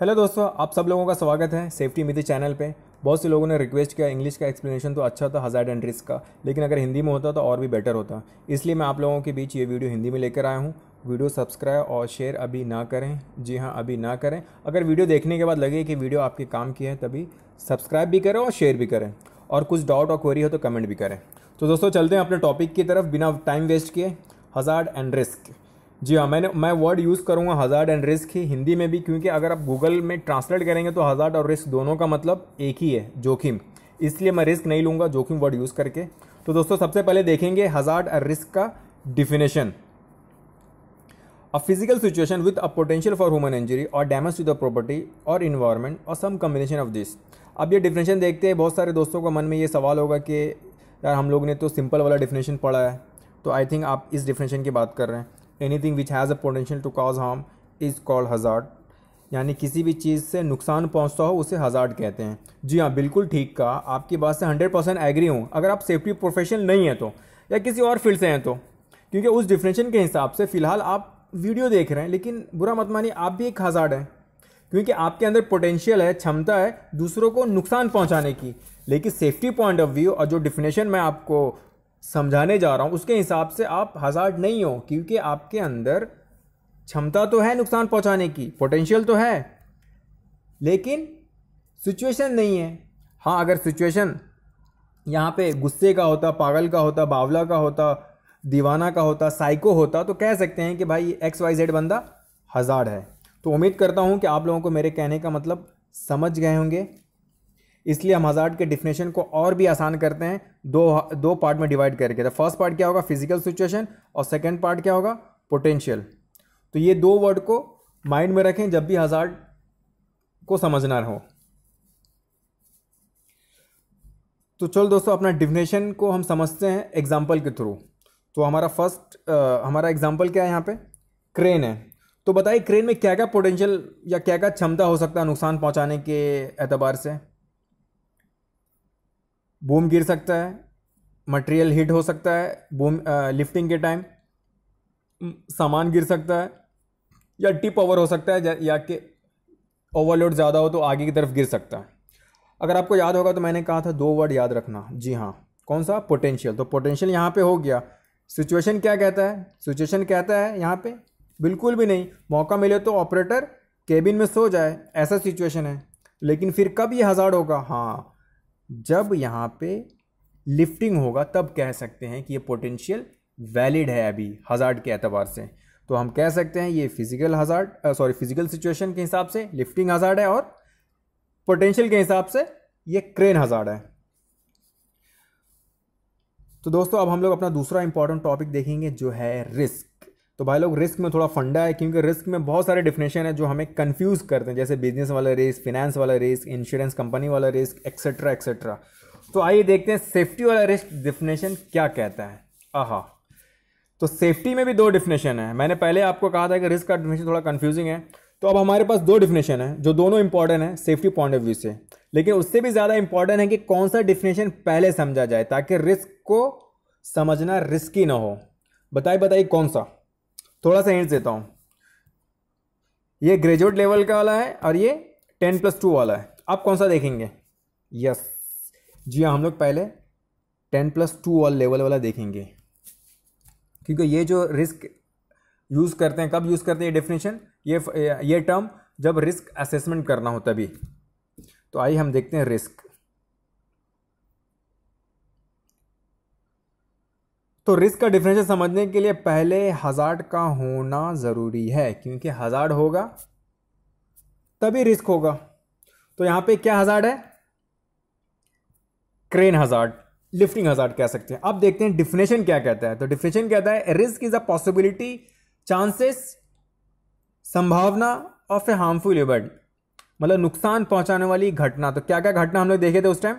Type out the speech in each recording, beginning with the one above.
hello दोस्तों आप सब लोगों का स्वागत है सेफ्टी मिथी चैनल पे बहुत से लोगों ने रिक्वेस्ट किया इंग्लिश का एक्सप्लेनेशन तो अच्छा था हज़ार एंड रिस्क का लेकिन अगर हिंदी में होता तो और भी बेटर होता इसलिए मैं आप लोगों के बीच ये वीडियो हिंदी में लेकर आया हूँ वीडियो सब्सक्राइब और शेयर अभी ना करें जी हाँ अभी ना करें अगर वीडियो देखने के बाद लगे कि वीडियो आपके काम की है तभी सब्सक्राइब भी करें और शेयर भी करें और कुछ डाउट और क्वेरी हो तो कमेंट भी करें तो दोस्तों चलते हैं अपने टॉपिक की तरफ बिना टाइम वेस्ट किए हज़ार्ड एंड रिस्क जी हाँ मैंने मैं वर्ड यूज़ करूँगा हज़ार्ड एंड रिस्क ही हिंदी में भी क्योंकि अगर आप गूगल में ट्रांसलेट करेंगे तो हज़ार्ड और रिस्क दोनों का मतलब एक ही है जोखिम इसलिए मैं रिस्क नहीं लूँगा जोखिम वर्ड यूज़ करके तो दोस्तों सबसे पहले देखेंगे हज़ार्ड और रिस्क का definition a physical situation with a potential for human injury और डैमेज टू द प्रॉपर्टी और इन्वायरमेंट और सम कम्बिनेशन ऑफ दिस अब ये डिफिनेशन देखते हैं बहुत सारे दोस्तों का मन में ये सवाल होगा कि यार हम लोग ने तो सिंपल वाला डिफिनेशन पढ़ा है तो आई थिंक आप इस डिफिनेशन की बात कर रहे हैं anything which has a potential to cause harm is called hazard यानी किसी भी चीज़ से नुकसान पहुंचता हो उसे हज़ार्ड कहते हैं जी हाँ बिल्कुल ठीक कहा आपकी बात से हंड्रेड परसेंट एग्री हूँ अगर आप सेफ्टी प्रोफेशनल नहीं हैं तो या किसी और फील्ड से हैं तो क्योंकि उस डिफिनेशन के हिसाब से फ़िलहाल आप वीडियो देख रहे हैं लेकिन बुरा मत मानिए आप भी एक हज़ार्ड हैं क्योंकि आपके अंदर पोटेंशियल है क्षमता है दूसरों को नुकसान पहुंचाने की लेकिन सेफ्टी पॉइंट ऑफ व्यू और जो डिफिनेशन मैं आपको समझाने जा रहा हूँ उसके हिसाब से आप हजार्ड नहीं हो क्योंकि आपके अंदर क्षमता तो है नुकसान पहुँचाने की पोटेंशियल तो है लेकिन सिचुएशन नहीं है हाँ अगर सिचुएशन यहाँ पे गुस्से का होता पागल का होता बावला का होता दीवाना का होता साइको होता तो कह सकते हैं कि भाई एक्स वाई जेड बंदा हज़ार है तो उम्मीद करता हूँ कि आप लोगों को मेरे कहने का मतलब समझ गए होंगे इसलिए हम हज़ार्ड के डिफिनेशन को और भी आसान करते हैं दो दो पार्ट में डिवाइड करके तो फर्स्ट पार्ट क्या होगा फिजिकल सिचुएशन और सेकेंड पार्ट क्या होगा पोटेंशियल तो ये दो वर्ड को माइंड में रखें जब भी हज़ार्ड को समझना हो तो चलो दोस्तों अपना डिफिनेशन को हम समझते हैं एग्जाम्पल के थ्रू तो हमारा फर्स्ट हमारा एग्जाम्पल क्या है यहाँ पे क्रेन है तो बताइए क्रेन में क्या क्या पोटेंशियल या क्या क्या क्षमता हो सकता है नुकसान पहुँचाने के एतबार से बूम गिर सकता है मटेरियल हिट हो सकता है बूम लिफ्टिंग के टाइम सामान गिर सकता है या टिप ओवर हो सकता है या कि ओवरलोड ज़्यादा हो तो आगे की तरफ गिर सकता है अगर आपको याद होगा तो मैंने कहा था दो वर्ड याद रखना जी हाँ कौन सा पोटेंशियल तो पोटेंशियल यहाँ पे हो गया सिचुएशन क्या कहता है सिचुएशन कहता है यहाँ पे बिल्कुल भी नहीं मौका मिले तो ऑपरेटर केबिन में सो जाए ऐसा सिचुएशन है लेकिन फिर कब ये हज़ार होगा हाँ जब यहाँ पे लिफ्टिंग होगा तब कह सकते हैं कि ये पोटेंशियल वैलिड है अभी हज़ार्ड के एतबार से तो हम कह सकते हैं ये physical hazard sorry physical situation के हिसाब से लिफ्टिंग हज़ार्ड है और पोटेंशियल के हिसाब से ये क्रेन हज़ार्ड है तो दोस्तों अब हम लोग अपना दूसरा इंपॉर्टेंट टॉपिक देखेंगे जो है रिस्क तो भाई लोग रिस्क में थोड़ा फंडा है क्योंकि रिस्क में बहुत सारे डिफिनेशन है जो हमें कन्फ्यूज़ करते हैं जैसे बिजनेस वाला रिस्क फिनेंस वाला रिस्क इंश्योरेंस कंपनी वाला रिस्क एक्सेट्रा एक्सेट्रा तो आइए देखते हैं सेफ्टी वाला रिस्क डिफिनेशन क्या कहता है आहा तो सेफ्टी में भी दो डिफिनेशन है मैंने पहले आपको कहा था कि रिस्क का डिफिनेशन थोड़ा कन्फ्यूजिंग है तो अब हमारे पास दो डिफिनेशन है जो दोनों इंपॉर्टेंट है सेफ्टी पॉइंट ऑफ व्यू से लेकिन उससे भी ज़्यादा इंपॉर्टेंट है कि कौन सा डिफिनेशन पहले समझा जाए ताकि रिस्क को समझना रिस्की ना हो बताइए बताइए कौन सा थोड़ा सा हिंट्स देता हूँ ये ग्रेजुएट लेवल का वाला है और ये टेन प्लस टू वाला है आप कौन सा देखेंगे यस जी हाँ हम लोग पहले टेन प्लस टू वाला लेवल वाला देखेंगे क्योंकि ये जो रिस्क यूज़ करते हैं कब यूज़ करते हैं ये डेफिनेशन ये ये टर्म जब रिस्क असेसमेंट करना हो तभी तो आइए हम देखते हैं रिस्क तो रिस्क का डिफरेंशियल समझने के लिए पहले हज़ार्ड का होना ज़रूरी है क्योंकि हज़ार्ड होगा तभी रिस्क होगा तो यहां पे क्या हज़ार्ड है क्रेन हज़ार्ड लिफ्टिंग हज़ार्ड कह सकते हैं अब देखते हैं डिफिनेशन क्या कहता है तो डिफिनेशन कहता है risk is a possibility chances संभावना ऑफ ए हार्मफुल इवेंट मतलब नुकसान पहुंचाने वाली घटना तो क्या क्या घटना हम लोग देखे थे उस टाइम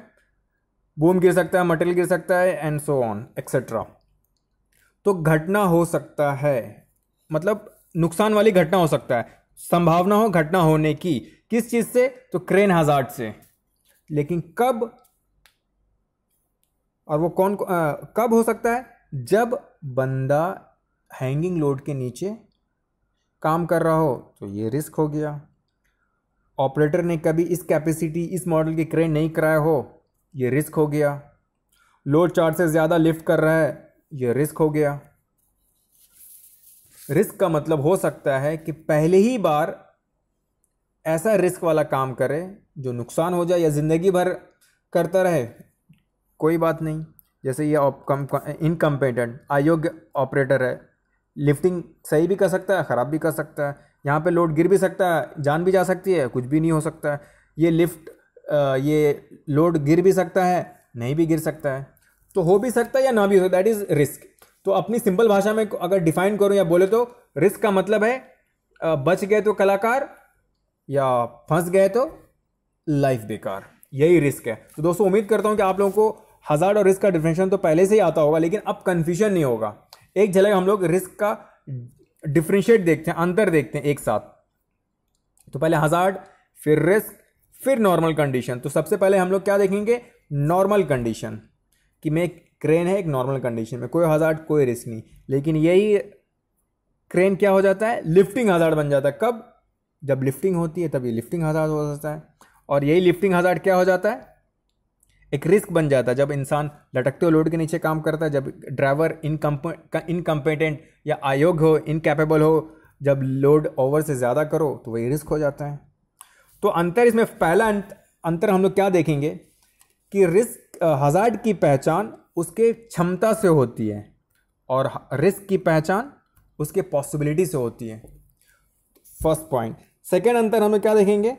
बूम गिर सकता है मटेरियल गिर सकता है एंड सो ऑन एक्सेट्रा तो घटना हो सकता है मतलब नुकसान वाली घटना हो सकता है संभावना हो घटना होने की किस चीज़ से तो क्रेन हजार्ड से लेकिन कब और वो कौन आ, कब हो सकता है जब बंदा हैंगिंग लोड के नीचे काम कर रहा हो तो ये रिस्क हो गया ऑपरेटर ने कभी इस कैपेसिटी इस मॉडल की क्रेन नहीं कराया हो ये रिस्क हो गया लोड चार से ज़्यादा लिफ्ट कर रहा है ये रिस्क हो गया रिस्क का मतलब हो सकता है कि पहले ही बार ऐसा रिस्क वाला काम करे जो नुकसान हो जाए या ज़िंदगी भर करता रहे कोई बात नहीं जैसे ये इनकम्पेटेंट अयोग्य ऑपरेटर है लिफ्टिंग सही भी कर सकता है ख़राब भी कर सकता है यहाँ पे लोड गिर भी सकता है जान भी जा सकती है कुछ भी नहीं हो सकता है ये लिफ्ट ये लोड गिर भी सकता है नहीं भी गिर सकता है तो हो भी सकता है या ना भी हो दैट इज रिस्क तो अपनी सिंपल भाषा में अगर डिफाइन करूं या बोले तो रिस्क का मतलब है बच गए तो कलाकार या फंस गए तो लाइफ बेकार यही रिस्क है तो दोस्तों उम्मीद करता हूँ कि आप लोगों को हज़ार और रिस्क का डिफिनेशन तो पहले से ही आता होगा लेकिन अब कन्फ्यूजन नहीं होगा एक झलक हम लोग रिस्क का डिफ्रेंशिएट देखते हैं अंतर देखते हैं एक साथ तो पहले हज़ार्ड फिर रिस्क फिर नॉर्मल कंडीशन तो सबसे पहले हम लोग क्या देखेंगे नॉर्मल कंडीशन कि मैं क्रेन है एक नॉर्मल कंडीशन में कोई हजार कोई रिस्क नहीं लेकिन यही क्रेन क्या हो जाता है लिफ्टिंग हजार बन जाता है कब जब लिफ्टिंग होती है तब ये लिफ्टिंग हजार हो जाता है और यही लिफ्टिंग हजार क्या हो जाता है एक रिस्क बन जाता है जब इंसान लटकते हुए लोड के नीचे काम करता है जब ड्राइवर इनकम्पेटेंट या अयोग्य हो इनकेपेबल हो जब लोड ओवर से ज़्यादा करो तो वही रिस्क हो जाता है तो अंतर इसमें पहला अंतर हम लोग क्या देखेंगे कि रिस्क हजार्ड की पहचान उसके क्षमता से होती है और रिस्क की पहचान उसके पॉसिबिलिटी से होती है फर्स्ट पॉइंट सेकेंड अंतर हमें क्या देखेंगे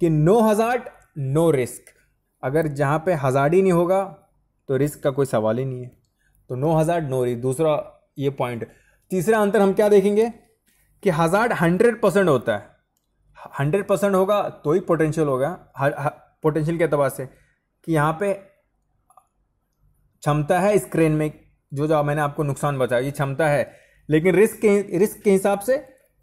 कि नो हजार्ड नो रिस्क अगर जहाँ पे हजार्ड ही नहीं होगा तो रिस्क का कोई सवाल ही नहीं है तो नो हजार्ड नो रिस्क दूसरा ये पॉइंट तीसरा अंतर हम क्या देखेंगे कि हजार्ड हंड्रेड परसेंट होता है हंड्रेड परसेंट होगा तो ही पोटेंशियल होगा पोटेंशियल के अतबार से कि यहाँ पे क्षमता है स्क्रीन में जो जो मैंने आपको नुकसान बताया ये क्षमता है लेकिन रिस्क के रिस्क के हिसाब से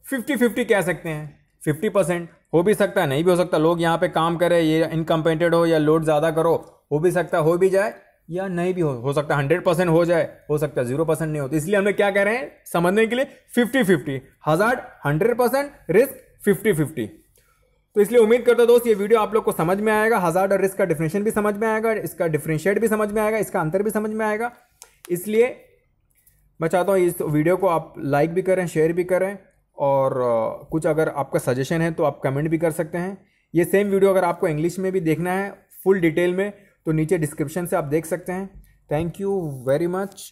फिफ्टी फिफ्टी कह सकते हैं फिफ्टी परसेंट हो भी सकता है नहीं भी हो सकता लोग यहाँ पे काम करें ये इनकम्पेटेड हो या लोड ज़्यादा करो हो भी सकता हो भी जाए या नहीं भी हो हो सकता हंड्रेड परसेंट हो जाए हो सकता है जीरो परसेंट नहीं होता इसलिए हमें क्या कह रहे हैं समझने के लिए फिफ्टी फिफ्टी हजार hundred percent risk fifty fifty तो इसलिए उम्मीद करता दोस्त ये वीडियो आप लोग को समझ में आएगा हज़ार और रिस्क का डिफिनेशन भी समझ में आएगा इसका डिफ्रेंशिएट भी समझ में आएगा इसका अंतर भी समझ में आएगा इसलिए मैं चाहता हूँ इस वीडियो को आप लाइक भी करें शेयर भी करें और कुछ अगर आपका सजेशन है तो आप कमेंट भी कर सकते हैं ये सेम वीडियो अगर आपको इंग्लिश में भी देखना है फुल डिटेल में तो नीचे डिस्क्रिप्शन से आप देख सकते हैं थैंक यू वेरी मच